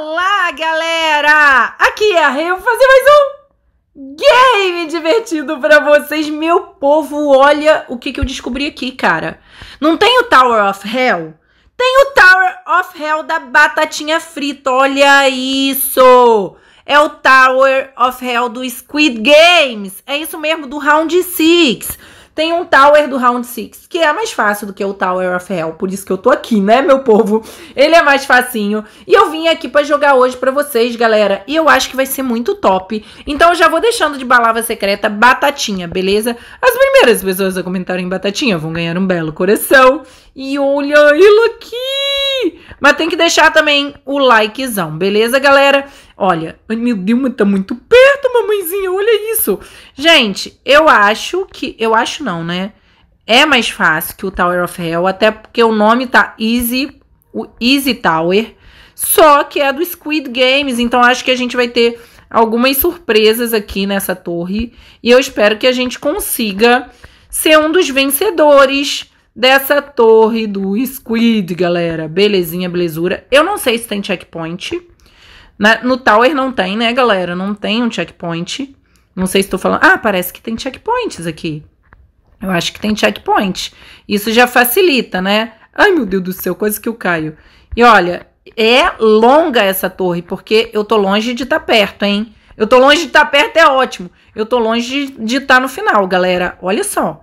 Olá, galera! Aqui é a Rê, vou fazer mais um game divertido para vocês. Meu povo, olha o que, que eu descobri aqui, cara. Não tem o Tower of Hell? Tem o Tower of Hell da batatinha frita, olha isso! É o Tower of Hell do Squid Games, é isso mesmo, do Round 6. Tem um Tower do Round 6, que é mais fácil do que o Tower of Hell, por isso que eu tô aqui, né, meu povo? Ele é mais facinho. E eu vim aqui para jogar hoje para vocês, galera, e eu acho que vai ser muito top. Então eu já vou deixando de balava secreta batatinha, beleza? As primeiras pessoas a comentarem batatinha vão ganhar um belo coração. E olha ele aqui! Mas tem que deixar também o likezão, beleza, galera? Olha, meu Deus, mas tá muito perto, mamãezinha, olha isso. Gente, eu acho que... Eu acho não, né? É mais fácil que o Tower of Hell, até porque o nome tá Easy, o Easy Tower. Só que é do Squid Games, então acho que a gente vai ter algumas surpresas aqui nessa torre. E eu espero que a gente consiga ser um dos vencedores dessa torre do Squid, galera. Belezinha, belezura. Eu não sei se tem checkpoint. Na, né? no Tower não tem, né, galera? Não tem um checkpoint. Não sei se estou falando... Ah, parece que tem checkpoints aqui. Eu acho que tem checkpoint. Isso já facilita, né? Ai, meu Deus do céu, coisa que eu caio. E olha, é longa essa torre, porque eu tô longe de estar tá perto, hein? Eu tô longe de estar tá perto é ótimo. Eu tô longe de estar tá no final, galera. Olha só.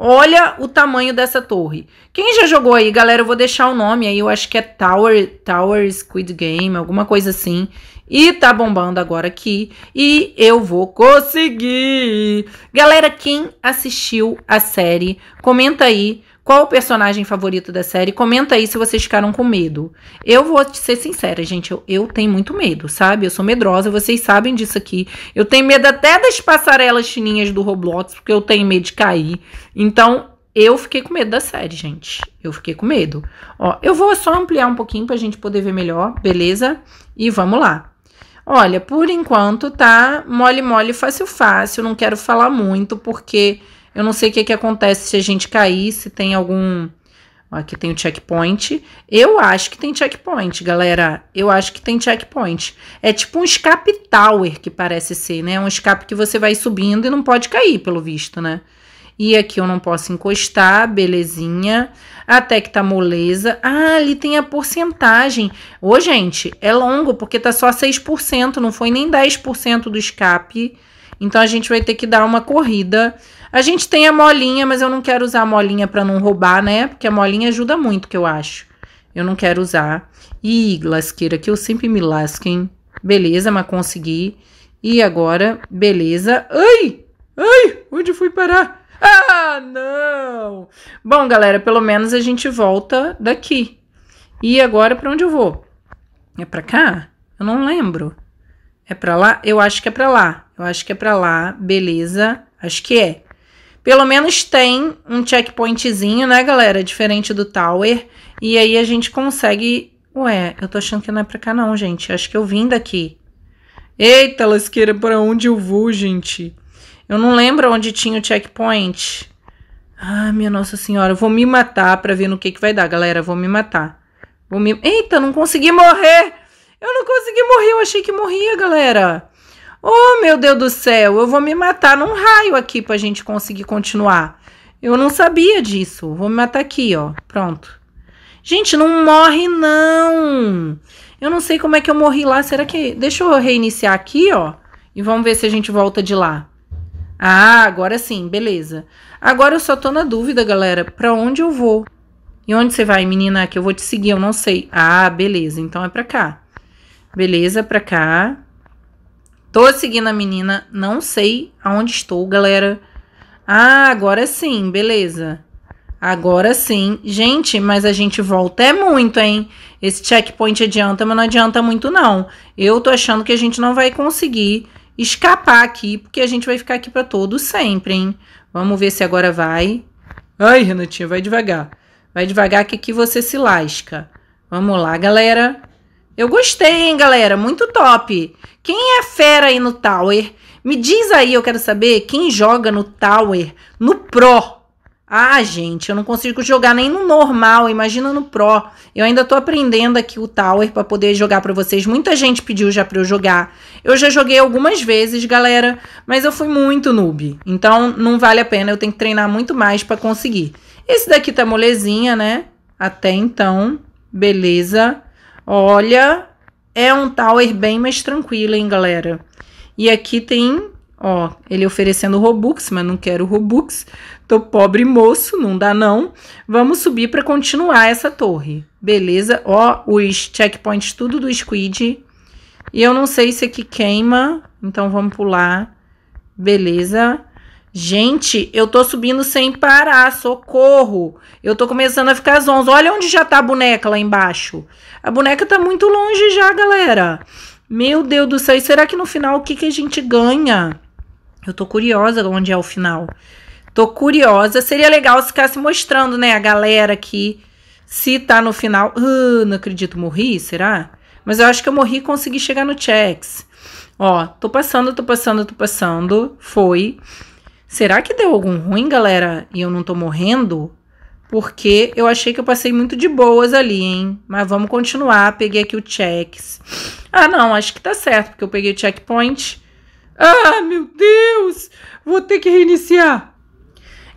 Olha o tamanho dessa torre. Quem já jogou aí, galera, eu vou deixar o nome aí, eu acho que é Tower, Tower Squid Game, alguma coisa assim. E tá bombando agora aqui. E eu vou conseguir! Galera, quem assistiu a série, comenta aí qual o personagem favorito da série? Comenta aí se vocês ficaram com medo. Eu vou te ser sincera, gente. Eu, eu tenho muito medo, sabe? Eu sou medrosa, vocês sabem disso aqui. Eu tenho medo até das passarelas chininhas do Roblox, porque eu tenho medo de cair. Então, eu fiquei com medo da série, gente. Eu fiquei com medo. Ó, eu vou só ampliar um pouquinho pra gente poder ver melhor, beleza? E vamos lá. Olha, por enquanto tá mole, mole, fácil, fácil. Não quero falar muito, porque eu não sei o que, que acontece se a gente cair, se tem algum. Aqui tem o checkpoint. Eu acho que tem checkpoint, galera. Eu acho que tem checkpoint. É tipo um escape tower que parece ser, né? É um escape que você vai subindo e não pode cair, pelo visto, né? E aqui eu não posso encostar, belezinha. Até que tá moleza. Ah, ali tem a porcentagem. Ô, gente, é longo, porque tá só 6%, não foi nem 10% do escape então a gente vai ter que dar uma corrida. A gente tem a molinha, mas eu não quero usar a molinha para não roubar, né? Porque a molinha ajuda muito, que eu acho. Eu não quero usar. Ih, lasqueira, que eu sempre me lasco, hein? Beleza, mas consegui. E agora, beleza. Ai! Ai! Onde fui parar? Ah, não! Bom, galera, pelo menos a gente volta daqui. E agora, para onde eu vou? É para cá? Eu não lembro. É para lá? Eu acho que é para lá. Eu acho que é para lá. Beleza. Acho que é. Pelo menos tem um checkpointzinho, né, galera? Diferente do Tower. E aí a gente consegue... Ué, eu tô achando que não é pra cá não, gente. Acho que eu vim daqui. Eita, lasqueira, pra onde eu vou, gente? Eu não lembro onde tinha o checkpoint. Ah, minha Nossa Senhora. Eu vou me matar pra ver no que que vai dar, galera. vou me matar. Vou me... Eita, não consegui morrer! Eu não consegui morrer, eu achei que morria, galera. Oh, meu Deus do céu, eu vou me matar num raio aqui pra gente conseguir continuar. Eu não sabia disso. Vou me matar aqui, ó. Pronto. Gente, não morre, não. Eu não sei como é que eu morri lá. Será que. Deixa eu reiniciar aqui, ó. E vamos ver se a gente volta de lá. Ah, agora sim, beleza. Agora eu só tô na dúvida, galera, pra onde eu vou. E onde você vai, menina? Que eu vou te seguir, eu não sei. Ah, beleza, então é pra cá. Beleza, pra cá. Tô seguindo a menina, não sei aonde estou, galera. Ah, agora sim, beleza. Agora sim. Gente, mas a gente volta é muito, hein? Esse checkpoint adianta, mas não adianta muito, não. Eu tô achando que a gente não vai conseguir escapar aqui, porque a gente vai ficar aqui para todo sempre, hein? Vamos ver se agora vai. Ai, Renatinha, vai devagar. Vai devagar que aqui você se lasca. Vamos lá, galera. Eu gostei, hein, galera? Muito top. Quem é fera aí no Tower? Me diz aí, eu quero saber quem joga no Tower, no Pro. Ah, gente, eu não consigo jogar nem no normal, imagina no Pro. Eu ainda tô aprendendo aqui o Tower para poder jogar para vocês. Muita gente pediu já para eu jogar. Eu já joguei algumas vezes, galera, mas eu fui muito noob. Então não vale a pena, eu tenho que treinar muito mais para conseguir. Esse daqui tá molezinha, né? Até então, beleza. Olha, é um tower bem mais tranquilo, hein, galera? E aqui tem, ó, ele oferecendo Robux, mas não quero Robux. Tô pobre moço, não dá não. Vamos subir para continuar essa torre. Beleza? Ó, os checkpoints tudo do Squid. E eu não sei se aqui queima, então vamos pular. Beleza. Gente, eu tô subindo sem parar, socorro. Eu tô começando a ficar zonzo. Olha onde já tá a boneca lá embaixo. A boneca tá muito longe já, galera. Meu Deus do céu, e será que no final o que, que a gente ganha? Eu tô curiosa onde é o final. Tô curiosa. Seria legal se ficasse mostrando, né, a galera aqui. Se tá no final. Uh, não acredito, morri, será? Mas eu acho que eu morri e consegui chegar no checks. Ó, tô passando, tô passando, tô passando. Foi. Será que deu algum ruim, galera? E eu não tô morrendo? Porque eu achei que eu passei muito de boas ali, hein? Mas vamos continuar. Peguei aqui o checks. Ah, não, acho que tá certo, porque eu peguei o checkpoint. Ah, meu Deus! Vou ter que reiniciar.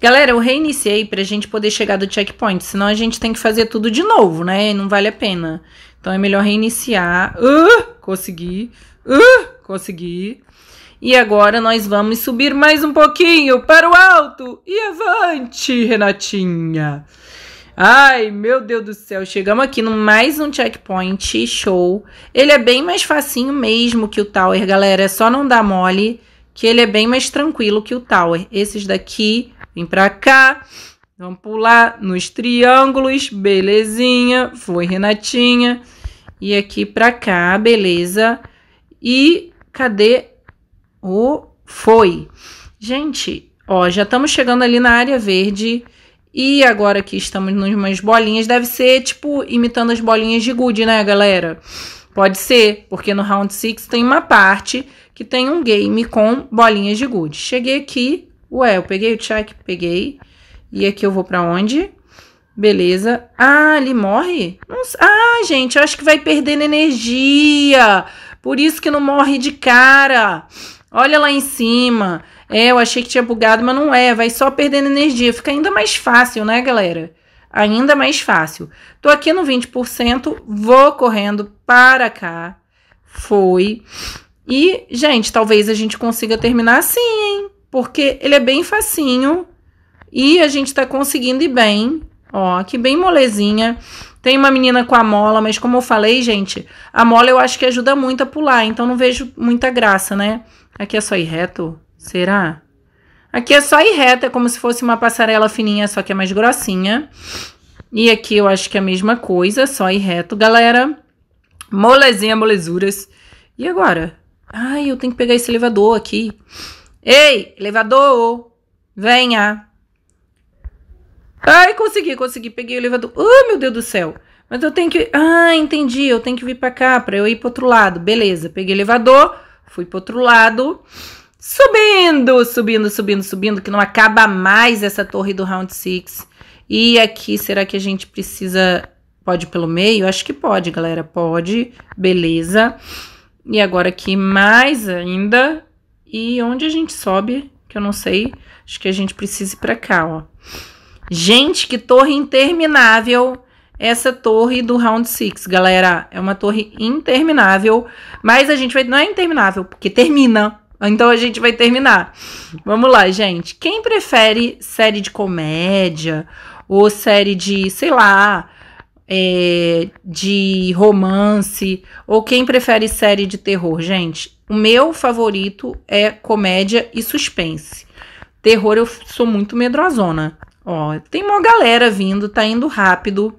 Galera, eu reiniciei pra gente poder chegar do checkpoint, senão a gente tem que fazer tudo de novo, né? E não vale a pena. Então é melhor reiniciar. Uh, consegui. Uh, consegui. E agora nós vamos subir mais um pouquinho para o alto e avante, Renatinha. Ai, meu Deus do céu, chegamos aqui no mais um checkpoint show. Ele é bem mais facinho mesmo que o Tower, galera, é só não dar mole, que ele é bem mais tranquilo que o Tower. Esses daqui, vem pra cá, vamos pular nos triângulos, belezinha, foi Renatinha. E aqui pra cá, beleza. E cadê o foi. Gente, ó, já estamos chegando ali na área verde. E agora que estamos umas bolinhas, deve ser tipo imitando as bolinhas de Good, né, galera? Pode ser, porque no round 6 tem uma parte que tem um game com bolinhas de Good. Cheguei aqui, ué, eu peguei o check, peguei. E aqui eu vou para onde? Beleza. Ah, ele morre? ah, gente, eu acho que vai perdendo energia. Por isso que não morre de cara. Olha lá em cima. É, eu achei que tinha bugado, mas não é. Vai só perdendo energia. Fica ainda mais fácil, né, galera? Ainda mais fácil. Tô aqui no 20%, vou correndo para cá. Foi. E, gente, talvez a gente consiga terminar assim, hein? Porque ele é bem facinho e a gente tá conseguindo ir bem. Ó, que bem molezinha. Tem uma menina com a mola, mas como eu falei, gente, a mola eu acho que ajuda muito a pular, então não vejo muita graça, né? Aqui é só ir reto? Será? Aqui é só ir reto, é como se fosse uma passarela fininha, só que é mais grossinha. E aqui eu acho que é a mesma coisa, só ir reto, galera. Molezinha, molezuras. E agora? Ai, eu tenho que pegar esse elevador aqui. Ei, elevador! Venha! Ai, consegui, consegui. Peguei o elevador. Oh, meu Deus do céu! Mas eu tenho que. Ah, entendi. Eu tenho que vir pra cá pra eu ir pro outro lado. Beleza, peguei o elevador. Fui pro outro lado. Subindo, subindo, subindo, subindo, que não acaba mais essa torre do Round 6. E aqui, será que a gente precisa. Pode pelo meio? Acho que pode, galera. Pode. Beleza. E agora aqui mais ainda. E onde a gente sobe? Que eu não sei. Acho que a gente precisa ir pra cá, ó. Gente, que torre interminável essa torre do Round 6, galera. É uma torre interminável, mas a gente vai... Não é interminável, porque termina. Então a gente vai terminar. Vamos lá, gente. Quem prefere série de comédia ou série de, sei lá, é, de romance ou quem prefere série de terror, gente? O meu favorito é comédia e suspense. Terror eu sou muito medrosona. Ó, tem uma galera vindo, tá indo rápido.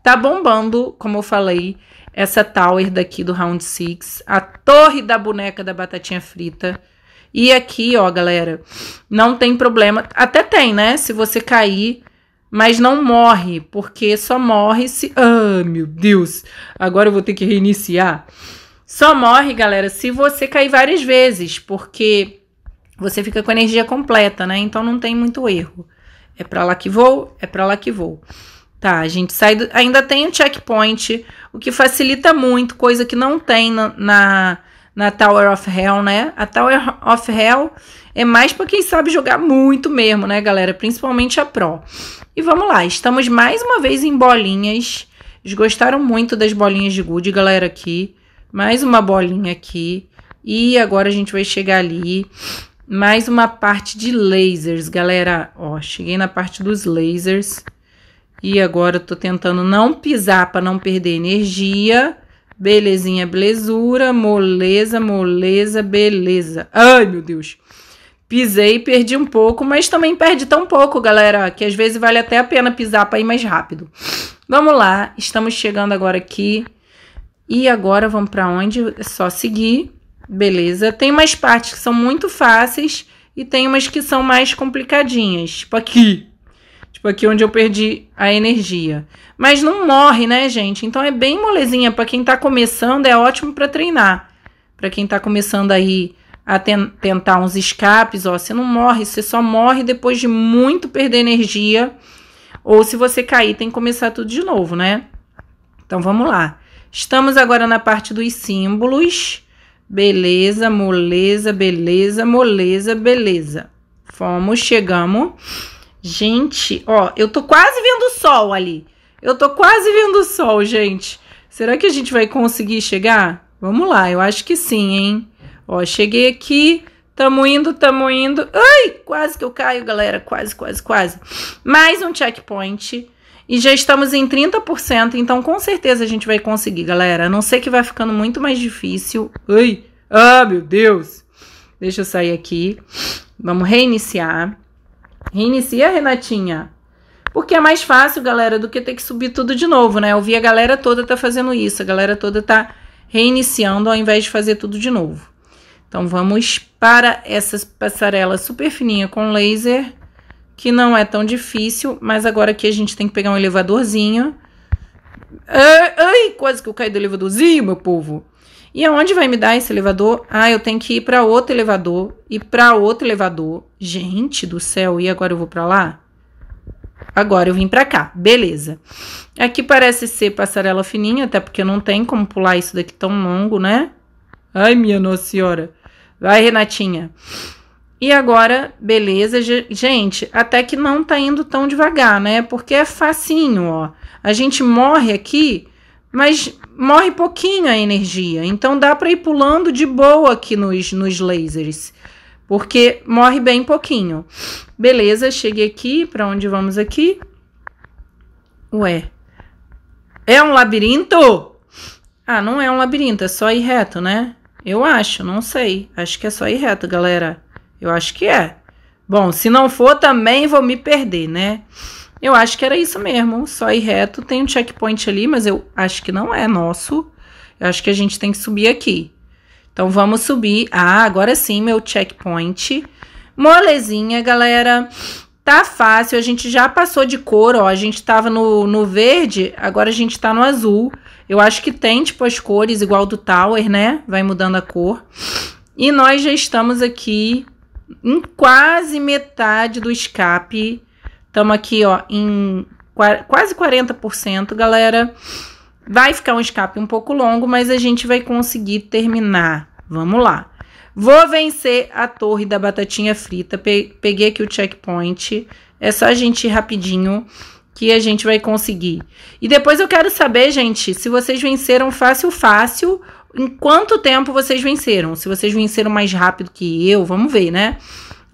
Tá bombando, como eu falei, essa tower daqui do Round 6. A torre da boneca da batatinha frita. E aqui, ó, galera, não tem problema. Até tem, né? Se você cair, mas não morre, porque só morre se. Ah, meu Deus! Agora eu vou ter que reiniciar. Só morre, galera, se você cair várias vezes, porque você fica com a energia completa, né? Então não tem muito erro é para lá que vou, é para lá que vou. Tá, a gente sai do, ainda tem um checkpoint, o que facilita muito, coisa que não tem na, na, na Tower of Hell, né? A Tower of Hell é mais para quem sabe jogar muito mesmo, né, galera? Principalmente a Pro. E vamos lá, estamos mais uma vez em bolinhas. Eles gostaram muito das bolinhas de good, galera, aqui. Mais uma bolinha aqui. E agora a gente vai chegar ali mais uma parte de lasers, galera. Ó, cheguei na parte dos lasers. E agora eu tô tentando não pisar para não perder energia. Belezinha, blesura, moleza, moleza, beleza. Ai, meu Deus. Pisei, perdi um pouco, mas também perde tão pouco, galera, que às vezes vale até a pena pisar para ir mais rápido. Vamos lá, estamos chegando agora aqui. E agora vamos para onde? É só seguir. Beleza. Tem umas partes que são muito fáceis e tem umas que são mais complicadinhas. Tipo aqui. Tipo aqui onde eu perdi a energia. Mas não morre, né, gente? Então é bem molezinha. Para quem tá começando, é ótimo para treinar. Para quem tá começando aí a ten tentar uns escapes, ó, você não morre, você só morre depois de muito perder energia. Ou se você cair, tem que começar tudo de novo, né? Então vamos lá. Estamos agora na parte dos símbolos. Beleza, moleza, beleza, moleza, beleza. Fomos, chegamos. Gente, ó, eu tô quase vendo o sol ali. Eu tô quase vendo o sol, gente. Será que a gente vai conseguir chegar? Vamos lá, eu acho que sim, hein? Ó, cheguei aqui, tamo indo, tamo indo. Ai, quase que eu caio, galera, quase, quase, quase. Mais um checkpoint. E já estamos em 30%, então com certeza a gente vai conseguir, galera. A não ser que vai ficando muito mais difícil. Ai, ah, meu Deus. Deixa eu sair aqui. Vamos reiniciar. Reinicia, Renatinha. Porque é mais fácil, galera, do que ter que subir tudo de novo, né? Eu vi a galera toda tá fazendo isso, a galera toda tá reiniciando ao invés de fazer tudo de novo. Então vamos para essa passarela super fininha com laser que não é tão difícil, mas agora aqui a gente tem que pegar um elevadorzinho. Ai, é, ai quase que eu caí do elevadorzinho, meu povo. E aonde vai me dar esse elevador? Ah, eu tenho que ir para outro elevador e para outro elevador. Gente do céu, e agora eu vou para lá? Agora eu vim para cá, beleza. Aqui parece ser passarela fininha, até porque não tem como pular isso daqui tão longo, né? Ai, minha nossa senhora. Vai, Renatinha. E agora, beleza, gente, até que não tá indo tão devagar, né? Porque é facinho, ó. A gente morre aqui, mas morre pouquinho a energia. Então dá para ir pulando de boa aqui nos, nos lasers, porque morre bem pouquinho. Beleza, cheguei aqui, para onde vamos aqui? Ué. É um labirinto? Ah, não é um labirinto, é só ir reto, né? Eu acho, não sei. Acho que é só ir reto, galera. Eu acho que é. Bom, se não for, também vou me perder, né? Eu acho que era isso mesmo. Só ir reto. Tem um checkpoint ali, mas eu acho que não é nosso. Eu acho que a gente tem que subir aqui. Então vamos subir. Ah, agora sim, meu checkpoint. Molezinha, galera. Tá fácil. A gente já passou de cor, ó. A gente tava no, no verde, agora a gente tá no azul. Eu acho que tem, tipo, as cores igual do Tower, né? Vai mudando a cor. E nós já estamos aqui em quase metade do escape. Estamos aqui, ó, em quase 40%, galera. Vai ficar um escape um pouco longo, mas a gente vai conseguir terminar. Vamos lá. Vou vencer a torre da batatinha frita. peguei aqui o checkpoint. É só a gente ir rapidinho que a gente vai conseguir. E depois eu quero saber, gente, se vocês venceram fácil, fácil em quanto tempo vocês venceram. Se vocês venceram mais rápido que eu, vamos ver, né?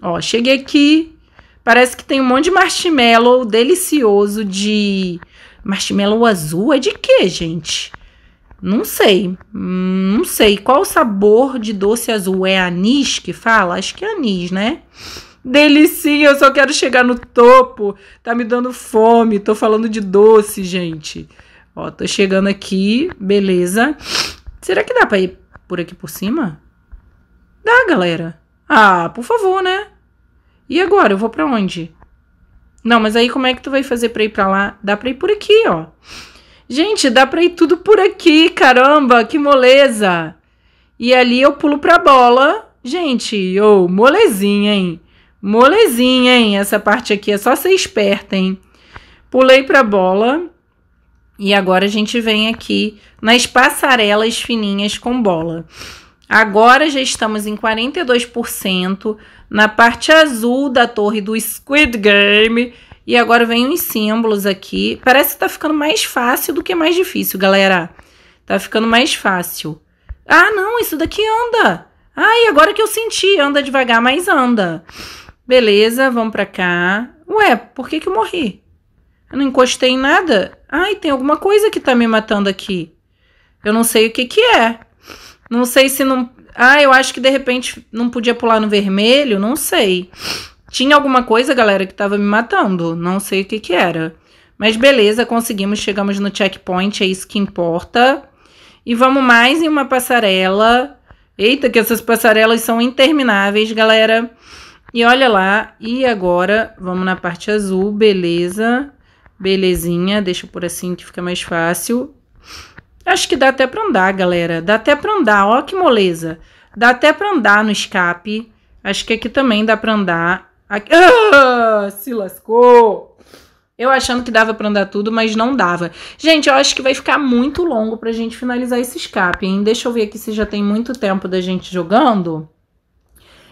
Ó, cheguei aqui. Parece que tem um monte de marshmallow delicioso de. Marshmallow azul é de quê, gente? Não sei. Hum, não sei. Qual o sabor de doce azul? É anis que fala? Acho que é anis, né? Delicinha, eu só quero chegar no topo. Tá me dando fome. Tô falando de doce, gente. Ó, tô chegando aqui. Beleza. Será que dá pra ir por aqui por cima? Dá, galera. Ah, por favor, né? E agora? Eu vou pra onde? Não, mas aí como é que tu vai fazer pra ir pra lá? Dá pra ir por aqui, ó. Gente, dá pra ir tudo por aqui, caramba, que moleza. E ali eu pulo pra bola. Gente, ô, oh, molezinha, hein? Molezinha, hein? Essa parte aqui é só ser esperta, hein? Pulei pra bola. E agora a gente vem aqui nas passarelas fininhas com bola. Agora já estamos em 42% na parte azul da torre do Squid Game. E agora vem os símbolos aqui. Parece que tá ficando mais fácil do que mais difícil, galera. Tá ficando mais fácil. Ah, não, isso daqui anda. Ai, e agora que eu senti, anda devagar, mas anda. Beleza, vamos pra cá. Ué, por que que eu morri? Eu não encostei em nada. Ai, tem alguma coisa que tá me matando aqui. Eu não sei o que que é. Não sei se não. Ah, eu acho que de repente não podia pular no vermelho, não sei. Tinha alguma coisa, galera, que tava me matando. Não sei o que que era. Mas beleza, conseguimos, chegamos no checkpoint, é isso que importa. E vamos mais em uma passarela. Eita, que essas passarelas são intermináveis, galera. E olha lá, e agora vamos na parte azul, beleza. Belezinha, deixa por assim que fica mais fácil. Acho que dá até pra andar, galera. Dá até pra andar, ó que moleza. Dá até pra andar no escape. Acho que aqui também dá pra andar. Aqui... Ah, se lascou! Eu achando que dava pra andar tudo, mas não dava. Gente, eu acho que vai ficar muito longo pra gente finalizar esse escape, hein? Deixa eu ver aqui se já tem muito tempo da gente jogando.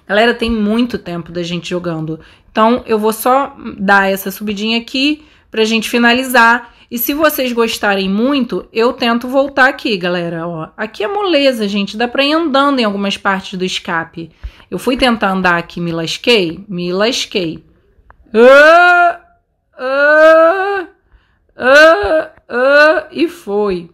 Galera, tem muito tempo da gente jogando. Então, eu vou só dar essa subidinha aqui para a gente finalizar. E se vocês gostarem muito, eu tento voltar aqui, galera. Ó, aqui é moleza, gente. Dá para ir andando em algumas partes do escape. Eu fui tentar andar aqui, me lasquei? Me lasquei. Ah, ah, ah, ah, e foi.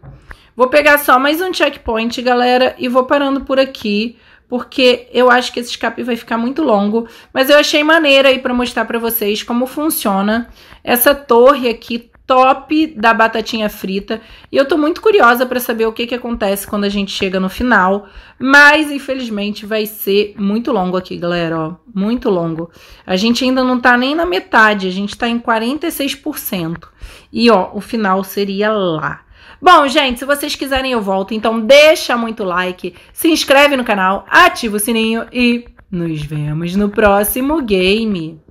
Vou pegar só mais um checkpoint, galera, e vou parando por aqui porque eu acho que esse escape vai ficar muito longo, mas eu achei maneira aí para mostrar para vocês como funciona essa torre aqui top da batatinha frita. E eu tô muito curiosa para saber o que que acontece quando a gente chega no final, mas infelizmente vai ser muito longo aqui, galera, ó, muito longo. A gente ainda não tá nem na metade, a gente tá em 46%. E ó, o final seria lá. Bom, gente, se vocês quiserem eu volto, então deixa muito like, se inscreve no canal, ativa o sininho e nos vemos no próximo game.